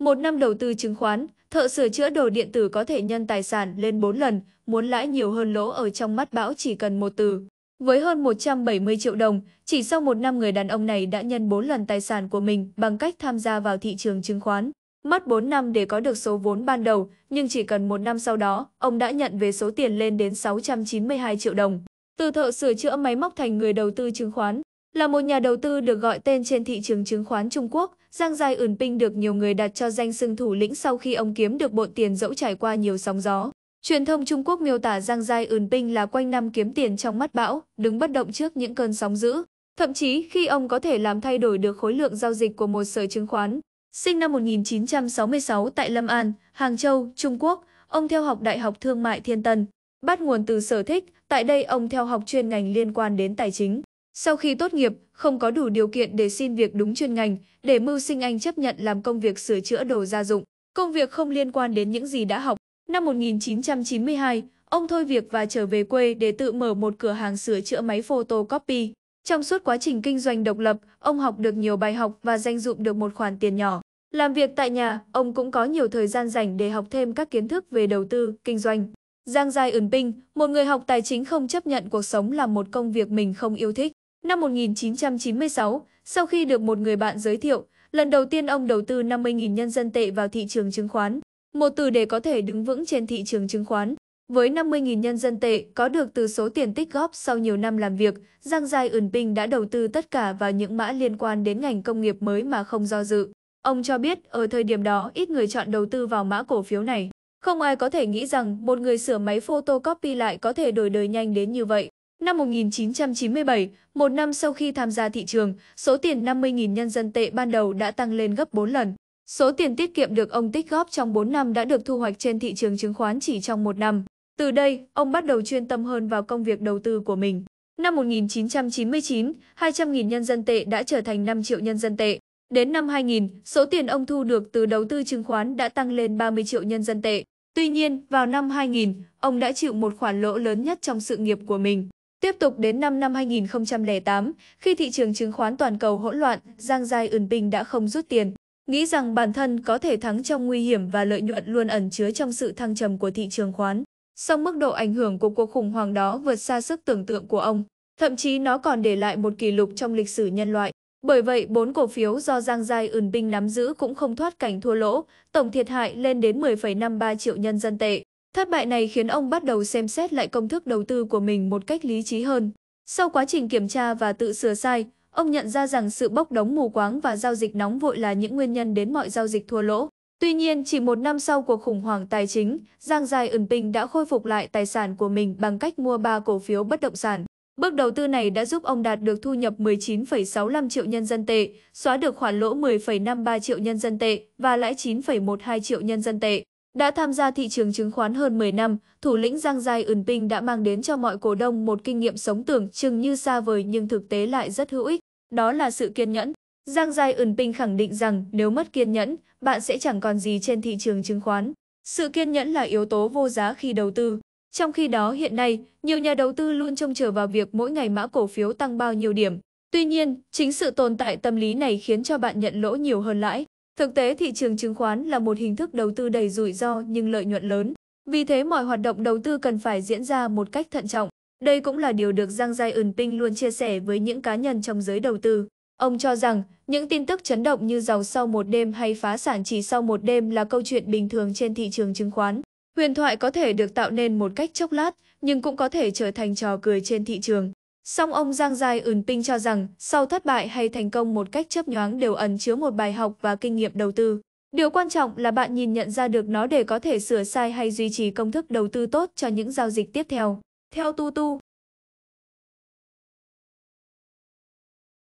Một năm đầu tư chứng khoán, thợ sửa chữa đồ điện tử có thể nhân tài sản lên 4 lần, muốn lãi nhiều hơn lỗ ở trong mắt bão chỉ cần một từ. Với hơn 170 triệu đồng, chỉ sau một năm người đàn ông này đã nhân 4 lần tài sản của mình bằng cách tham gia vào thị trường chứng khoán. Mất 4 năm để có được số vốn ban đầu, nhưng chỉ cần một năm sau đó, ông đã nhận về số tiền lên đến 692 triệu đồng. Từ thợ sửa chữa máy móc thành người đầu tư chứng khoán, là một nhà đầu tư được gọi tên trên thị trường chứng khoán Trung Quốc, Giang Giai Ưn Ping được nhiều người đặt cho danh xưng thủ lĩnh sau khi ông kiếm được bộ tiền dẫu trải qua nhiều sóng gió. Truyền thông Trung Quốc miêu tả Giang Giai Ưn Ping là quanh năm kiếm tiền trong mắt bão, đứng bất động trước những cơn sóng dữ. Thậm chí khi ông có thể làm thay đổi được khối lượng giao dịch của một sở chứng khoán. Sinh năm 1966 tại Lâm An, Hàng Châu, Trung Quốc, ông theo học Đại học Thương mại Thiên Tân. Bắt nguồn từ sở thích, tại đây ông theo học chuyên ngành liên quan đến tài chính. Sau khi tốt nghiệp, không có đủ điều kiện để xin việc đúng chuyên ngành, để mưu sinh anh chấp nhận làm công việc sửa chữa đồ gia dụng. Công việc không liên quan đến những gì đã học. Năm 1992, ông thôi việc và trở về quê để tự mở một cửa hàng sửa chữa máy photocopy. Trong suốt quá trình kinh doanh độc lập, ông học được nhiều bài học và danh dụng được một khoản tiền nhỏ. Làm việc tại nhà, ông cũng có nhiều thời gian rảnh để học thêm các kiến thức về đầu tư, kinh doanh. Giang Giai Ưn Pinh, một người học tài chính không chấp nhận cuộc sống là một công việc mình không yêu thích. Năm 1996, sau khi được một người bạn giới thiệu, lần đầu tiên ông đầu tư 50.000 nhân dân tệ vào thị trường chứng khoán, một từ để có thể đứng vững trên thị trường chứng khoán. Với 50.000 nhân dân tệ có được từ số tiền tích góp sau nhiều năm làm việc, Giang Giai Ưn Ping đã đầu tư tất cả vào những mã liên quan đến ngành công nghiệp mới mà không do dự. Ông cho biết ở thời điểm đó ít người chọn đầu tư vào mã cổ phiếu này. Không ai có thể nghĩ rằng một người sửa máy photocopy lại có thể đổi đời nhanh đến như vậy. Năm 1997, một năm sau khi tham gia thị trường, số tiền 50.000 nhân dân tệ ban đầu đã tăng lên gấp 4 lần. Số tiền tiết kiệm được ông tích góp trong 4 năm đã được thu hoạch trên thị trường chứng khoán chỉ trong một năm. Từ đây, ông bắt đầu chuyên tâm hơn vào công việc đầu tư của mình. Năm 1999, 200.000 nhân dân tệ đã trở thành 5 triệu nhân dân tệ. Đến năm 2000, số tiền ông thu được từ đầu tư chứng khoán đã tăng lên 30 triệu nhân dân tệ. Tuy nhiên, vào năm 2000, ông đã chịu một khoản lỗ lớn nhất trong sự nghiệp của mình. Tiếp tục đến năm năm 2008, khi thị trường chứng khoán toàn cầu hỗn loạn, Giang Giai Ưn Bình đã không rút tiền, nghĩ rằng bản thân có thể thắng trong nguy hiểm và lợi nhuận luôn ẩn chứa trong sự thăng trầm của thị trường khoán. Song mức độ ảnh hưởng của cuộc khủng hoảng đó vượt xa sức tưởng tượng của ông, thậm chí nó còn để lại một kỷ lục trong lịch sử nhân loại. Bởi vậy, bốn cổ phiếu do Giang Giai Ưn Bình nắm giữ cũng không thoát cảnh thua lỗ, tổng thiệt hại lên đến 10,53 triệu nhân dân tệ. Thất bại này khiến ông bắt đầu xem xét lại công thức đầu tư của mình một cách lý trí hơn. Sau quá trình kiểm tra và tự sửa sai, ông nhận ra rằng sự bốc đống mù quáng và giao dịch nóng vội là những nguyên nhân đến mọi giao dịch thua lỗ. Tuy nhiên, chỉ một năm sau cuộc khủng hoảng tài chính, Giang Dài Ưn Bình đã khôi phục lại tài sản của mình bằng cách mua 3 cổ phiếu bất động sản. Bước đầu tư này đã giúp ông đạt được thu nhập 19,65 triệu nhân dân tệ, xóa được khoản lỗ 10,53 triệu nhân dân tệ và lãi 9,12 triệu nhân dân tệ. Đã tham gia thị trường chứng khoán hơn 10 năm, thủ lĩnh Giang Giai Ưn Ping đã mang đến cho mọi cổ đông một kinh nghiệm sống tưởng chừng như xa vời nhưng thực tế lại rất hữu ích, đó là sự kiên nhẫn. Giang Giai Ưn Ping khẳng định rằng nếu mất kiên nhẫn, bạn sẽ chẳng còn gì trên thị trường chứng khoán. Sự kiên nhẫn là yếu tố vô giá khi đầu tư. Trong khi đó hiện nay, nhiều nhà đầu tư luôn trông chờ vào việc mỗi ngày mã cổ phiếu tăng bao nhiêu điểm. Tuy nhiên, chính sự tồn tại tâm lý này khiến cho bạn nhận lỗ nhiều hơn lãi. Thực tế thị trường chứng khoán là một hình thức đầu tư đầy rủi ro nhưng lợi nhuận lớn. Vì thế mọi hoạt động đầu tư cần phải diễn ra một cách thận trọng. Đây cũng là điều được Giang Giai Eun Ping luôn chia sẻ với những cá nhân trong giới đầu tư. Ông cho rằng, những tin tức chấn động như giàu sau một đêm hay phá sản chỉ sau một đêm là câu chuyện bình thường trên thị trường chứng khoán. Huyền thoại có thể được tạo nên một cách chốc lát, nhưng cũng có thể trở thành trò cười trên thị trường. Song ông Giang Giai Ưn Ping cho rằng, sau thất bại hay thành công một cách chấp nhoáng đều ẩn chứa một bài học và kinh nghiệm đầu tư. Điều quan trọng là bạn nhìn nhận ra được nó để có thể sửa sai hay duy trì công thức đầu tư tốt cho những giao dịch tiếp theo. Theo Tu Tu,